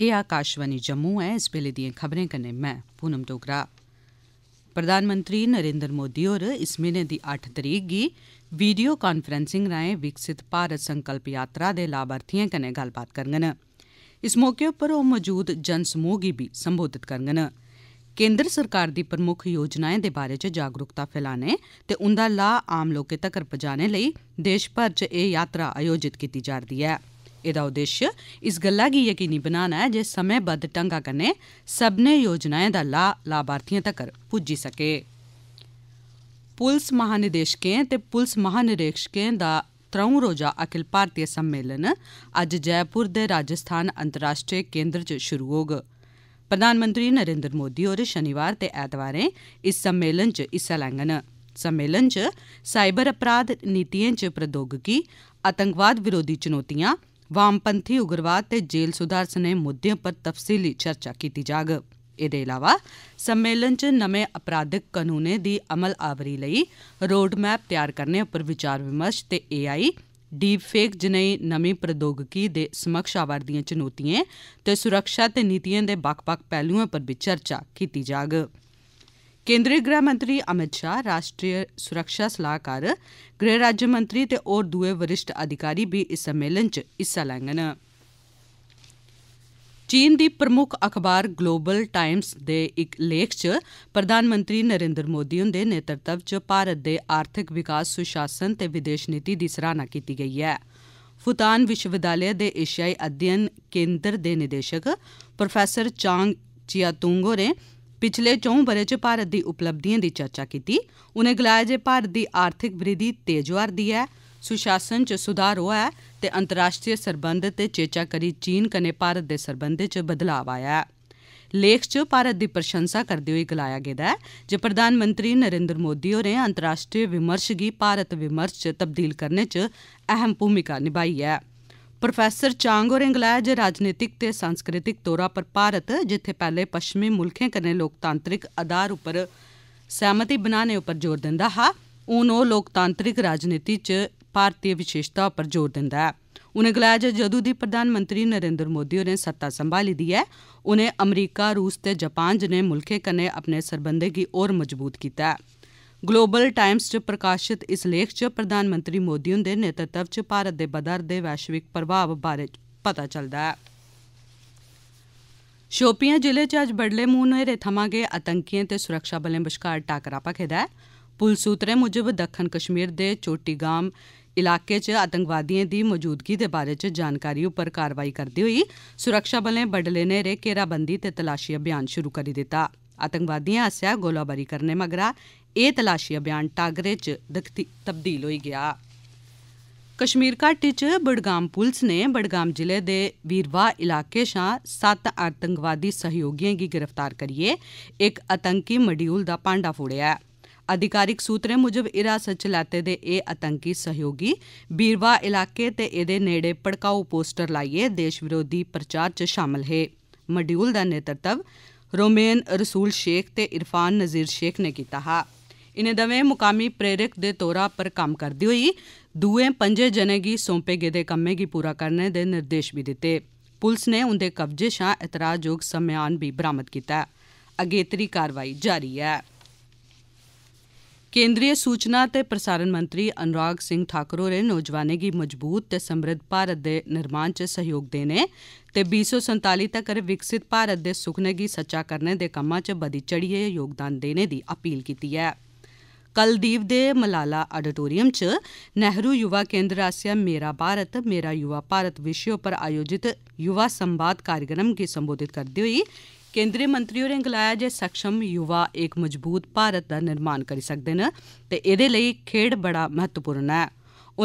ਇਹ ਆਕਾਸ਼ਵਾਨੀ ਜੰਮੂ ਹੈ ਇਸ ਵੇਲੇ ਦੀਆਂ ਖਬਰਾਂ ਕਰਨੇ ਮੈਂ ਪੂਨਮ ਟੋਗਰਾ ਪ੍ਰਧਾਨ ਮੰਤਰੀ ਨਰਿੰਦਰ ਮੋਦੀ ਹੋਰ ਇਸ ਮਹੀਨੇ ਦੀ 8 ਤਰੀਕ ਦੀ ਵੀਡੀਓ ਕਾਨਫਰੈਂਸਿੰਗ ਰਾਹੀਂ ਵਿਕਸਿਤ ਭਾਰਤ ਸੰਕਲਪ ਯਾਤਰਾ ਦੇ ਲਾਭਾਰਥੀਆਂ ਕਨੇ ਗੱਲਬਾਤ ਕਰਨਗੇ ਇਸ ਮੌਕੇ ਉੱਪਰ ਉਹ ਮੌਜੂਦ ਜਨ ਸਮੂਹ ਗੀ ਵੀ ਸੰਬੋਧਿਤ ਕਰਨਗੇ ਕੇਂਦਰ ਸਰਕਾਰ ਦੀ ਪ੍ਰਮੁੱਖ ਯੋਜਨਾਵਾਂ ਦੇ ਬਾਰੇ ਚ ਜਾਗਰੂਕਤਾ ਫੈਲਾਣੇ ਤੇ ਉਹਦਾ ਦਾ ਲਾਭ ਆਮ ਲੋਕੇ ਤੱਕ ਪਹੁੰਚਾਣੇ ਲਈ ਦੇਸ਼ ਭਰ ਚ ਇਹ ਯਾਤਰਾ ਆਯੋਜਿਤ ਕੀਤੀ ਜਾ ਰਹੀ ਹੈ एह्दा उद्देश्य इस गल्लै गी यकीनी बनाना ऐ जे समेंबद्ध ढंगै कन्नै सब्बनें योजनाएं दा लाह् लाभार्थिएं तक्कर पुज्जी सकै पुलस महानिदेशकें ते पुलस महानिरीक्षकें दा त्र'ऊं रोजा अखिल भारती सम्मेलन अज्ज जयपुर दे राजस्थान अंतर्राश्ट्री केन्द्र च शुरु होग प्रधानमंत्री नरेन्द्र मोदी होर शनिवार ते ऐतवारें इस सम्मेलन च हिस्सा लैंगन सम्मेलन च साईबर अपराध नीतिएं च प्रौद्योगिकी आतंकवाद विरोधी चुनौतियां ਵਾਮਪੰਥੀ ਉਗਰਵਾਦ ਤੇ ਜੇਲ੍ਹ ਸੁਧਾਰ ਸਨੇ ਮੁੱਦਿਆਂ ਪਰ ਤਫਸੀਲੀ ਚਰਚਾ ਕੀਤੀ ਜਾਗ ਇਹਦੇ ਇਲਾਵਾ ਸੰਮੇਲਨ 'ਚ ਨਵੇਂ ਅਪਰਾਧਿਕ ਕਾਨੂੰਨੇ ਦੀ ਅਮਲ ਆਵਰੀ ਲਈ ਰੋਡ ਮੈਪ ਤਿਆਰ ਕਰਨੇ ਉੱਪਰ ਵਿਚਾਰ ਵਿਮਰਸ਼ ਤੇ ਏਆਈ ਡੀਪ ਫੇਕ ਜਿਨੇ ਨਵੀਂ ਪ੍ਰਦੋਗਕੀ ਦੇ ਸਮਕਸ਼ ਆਵਰਦੀਆਂ ਚੁਣੌਤੀਆਂ ਤੇ ਸੁਰੱਖਿਆ ਤੇ ਨੀਤੀਆਂ ਦੇ ਬਕ-ਬਕ ਪਹਿਲੂਆਂ ਪਰ ਵੀ ਚਰਚਾ ਕੀਤੀ ਜਾਗ केंद्रीय गृह मंत्री अमित शाह राष्ट्रीय सुरक्षा सलाहकार गृह राज्यमंत्री ते होर दुए वरिष्ठ अधिकारी बी इस सम्मेलन च हिस्सा लैंगन चीन दी प्रमुख अखबार ग्लोबल टाइम्स दे इक लेख च प्रधानमंत्री नरेंद्र मोदी हुंदे नेतृत्व च भारत दे आर्थिक विकास सुशासन ते विदेश नीति दी सराहना कीती गेई ऐ फुतान विश्वविद्यालय दे एशियाई अध्ययन केंद्र दे निदेशक प्रोफेसर चांग चियातुंग होरें ਪਿਛਲੇ ਚੌਂ ਬਰੇ ਚ ਭਾਰਤ ਦੀ ਉਪਲਬਧੀਆਂ ਦੀ ਚਰਚਾ ਕੀਤੀ ਉਹਨੇ ਗਲਾਇਆ ਜੇ ਭਾਰਤ ਦੀ ਆਰਥਿਕ ਵਿਰਧੀ ਤੇਜ਼ਵਾਰ ਦੀ ਹੈ ਸੁਸ਼ਾਸਨ ਚ ਸੁਧਾਰ ਹੋਇਆ ਹੈ ਤੇ ਅੰਤਰਰਾਸ਼ਟਰੀ ਸਰਬੰਧ ਤੇ ਚੇਚਾ ਕਰੀ ਚੀਨ ਕਨੇ ਭਾਰਤ ਦੇ ਸਰਬੰਧ ਚ ਬਦਲਾਅ ਆਇਆ ਹੈ ਲੇਖ ਚ ਭਾਰਤ ਦੀ ਪ੍ਰਸ਼ੰਸਾ ਕਰਦੇ ਹੋਏ ਗਲਾਇਆ ਗਿਆ ਹੈ ਜੇ ਪ੍ਰਧਾਨ ਮੰਤਰੀ ਨਰਿੰਦਰ ਮੋਦੀ ਹੋਰੇ ਅੰਤਰਰਾਸ਼ਟਰੀ ਵਿਮਰਸ਼ ਗੀ ਭਾਰਤ ਵਿਮਰਸ਼ ਚ ਤਬਦੀਲ ਕਰਨੇ ਚ ਅਹਿਮ ਭੂਮਿਕਾ ਨਿਭਾਈ ਹੈ प्रोफेसर चांग होरें गलाया जे राजनीतिक ते सांस्कृतिक तौरा पर भारत जित्थे पैहले पश्चिमी मुल्खें कन्नै लोकतांत्रिक आधार उप्पर सैहमति बनाने उप्पर जोर दिंदा हा हून ओह् लोकतांत्रिक राजनीति च भारतीय विशेषता उप्पर जोर दिंदा ऐ उनें गलाया जे जदूं दी प्रधानमंत्री नरेन्द्र मोदी होरें सत्ता संभाली दी ऐ उनें अमरीका रूस ते जापान जनेह् मुल्खें कन्नै अपने सरबंधें गी होर मजबूत कीता ऐ ਗਲੋਬਲ ਟਾਈਮਸ 'ਚ ਪ੍ਰਕਾਸ਼ਿਤ ਇਸ ਲੇਖ 'ਚ ਪ੍ਰਧਾਨ ਮੰਤਰੀ ਮੋਦੀ ਹੁੰਦੇ ਨੇਤਰਤਵ 'ਚ ਭਾਰਤ ਦੇ ਬਦਰ ਦੇ ਵੈਸ਼ਵਿਕ ਪ੍ਰਭਾਵ ਬਾਰੇ ਪਤਾ ਚੱਲਦਾ ਹੈ ਸ਼ੋਪੀਆਂ ਜ਼ਿਲ੍ਹੇ 'ਚ ਅੱਜ ਬੜਲੇ ਮੂਨਹਿਰੇ ਥਮਾਗੇ ਆਤੰਕੀਆਂ ਤੇ ਸੁਰੱਖਿਆ ਬਲਾਂ ਵਿਚਕਾਰ ਟਾਕਰਾ ਪਖੇਦਾ ਹੈ ਪੁਲਿਸ ਸੂਤਰੇ ਮੁਜਬ ਦੱਖਣ ਕਸ਼ਮੀਰ ਦੇ ਚੋਟੀਗਾਮ ਇਲਾਕੇ 'ਚ ਆਤੰਕਵਾਦੀਆਂ ਦੀ ਮੌਜੂਦਗੀ ਦੇ ਬਾਰੇ 'ਚ ਜਾਣਕਾਰੀ ਉੱਪਰ ਕਾਰਵਾਈ ਕਰਦੀ ਹੋਈ ਸੁਰੱਖਿਆ ਬਲਾਂ ਬੜਲੇ ਨੇ ਨੇਰੇ ਕੇਰਾਬੰਦੀ ਤੇ ਤਲਾਸ਼ੀ ਅਭਿਆਨ ਸ਼ੁਰੂ ਕਰ ਦਿੱਤਾ आतंकवादियें आसेआ गोलाबारी करने मगरा एह् तलाशी अभियान टाकरे च तब्दील होई गेआ कश्मीर घाटी च बडगाम पुलस नै बडगाम जिले दे वीरवाह इलाके शा सत्त आतंकवादी सहयोगिएं गी गिरफ्तार करियै इक आतंकी मड्यूल दा भांडा फोड़ेआ ऐ अधिकारिक सूत्रें मुजब हिरासत च लैते दे एह् आतंकी सहयोगी वीरवाह इलाके ते एह्दे नेड़े भड़काऊ पोस्टर लाइयै देश विरोधी प्रचार च शामल हे मड्यूल दा नेतृत्व ਰੋਮੇਨ ਰਸੂਲ ਸ਼ੇਖ ਤੇ ਇਰਫਾਨ ਨਜ਼ੀਰ ਸ਼ੇਖ ਨੇ ਕੀਤਾ ਹਾ ਇਨੇ ਦਵੇਂ ਮੁਕਾਮੀ ਪ੍ਰੇਰਕ ਦੇ ਤੋਰਾ ਪਰ ਕੰਮ ਕਰਦੀ ਹੋਈ ਦੂਏ ਪੰਜੇ ਜਨੇ ਗੀ ਸੌਂਪੇ ਗਏ ਦੇ ਕੰਮੇ ਕੀ ਪੂਰਾ ਕਰਨੇ ਦੇ ਨਿਰਦੇਸ਼ ਵੀ ਦਿੱਤੇ ਪੁਲਿਸ ਨੇ ਉਹਦੇ ਕਬਜ਼ੇ ਸ਼ਾ ਇਤਰਾਜ਼ਯੋਗ ਸਮਿਆਨ ਵੀ ਬਰਾਮਦ ਕੀਤਾ ਅਗੇਤਰੀ ਕਾਰਵਾਈ ਜਾਰੀ ਹੈ केंद्रीय सूचना ते प्रसारण मंत्री अनुराग सिंह ठाकुर होरें नौजवानें गी मजबूत ते समृद्ध भारत दे निर्माण च सैह्योग देने ते बीह् सौ संताली तक्कर विकसित भारत दे सुखने गी सच्चा करने दे कम्मा च बधी चढ़ियै योगदान देने दी अपील कीती ऐ कल दीव दे मलाला आडिटोरियम च नेहरू युवा केंद्र आसेआ मेरा भारत मेरा युवा भारत विशे उप्पर आयोजित युवा संवाद कार्यक्रम गी संबोधित करदे होई ਕੇਂਦਰੀ ਮੰਤਰੀ ਹੋਰੇ ਗਲਾਇਆ ਜੇ ਸਖਸ਼ਮ ਯੁਵਾ ਇੱਕ ਮਜ਼ਬੂਤ ਭਾਰਤ ਦਾ ਨਿਰਮਾਣ ਕਰ ਸਕਦੇ ਨੇ ਤੇ ਇਹਦੇ ਲਈ ਖੇਡ ਬੜਾ ਮਹੱਤਵਪੂਰਨ ਹੈ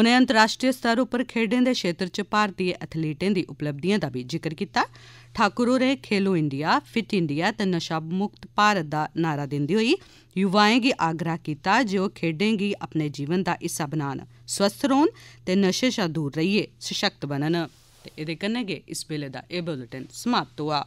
ਉਨੇ ਅੰਤਰਰਾਸ਼ਟਰੀ ਸਤਰ ਉਪਰ ਖੇਡਣ ਦੇ ਖੇਤਰ 'ਚ ਭਾਰਤੀ ਐਥਲੀਟਾਂ ਦੀ ਉਪਲਬਧੀਆਂ ਦਾ ਵੀ ਜ਼ਿਕਰ ਕੀਤਾ ਠਾਕੁਰ ਹੋਰੇ ਖੇਲੋ ਇੰਡੀਆ ਫਿਟ ਇੰਡੀਆ ਤੇ ਨਸ਼ਾ ਮੁਕਤ ਭਾਰਤ ਦਾ ਨਾਰਾ ਦਿੰਦੀ ਹੋਈ ਯੁਵਾਵਾਂ ਨੂੰ ਆਗਰਾ ਕੀਤਾ ਜੋ ਉਹ ਖੇਡਣਗੇ ਆਪਣੇ ਜੀਵਨ ਦਾ ਹਿੱਸਾ ਬਣਾਣ ਸਵਸਥ ਰਹਣ ਤੇ ਨਸ਼ੇ ਸ਼ਾ ਦੂਰ ਰਹੀਏ ਸਸ਼ਕਤ ਬਣਨ ਤੇ ਇਹਦੇ ਕੰਨੇਗੇ ਇਸ ਵੇਲੇ ਦਾ ਇਹ ਬੁਲੇਟਿਨ ਸਮਾਪਤ ਹੋਆ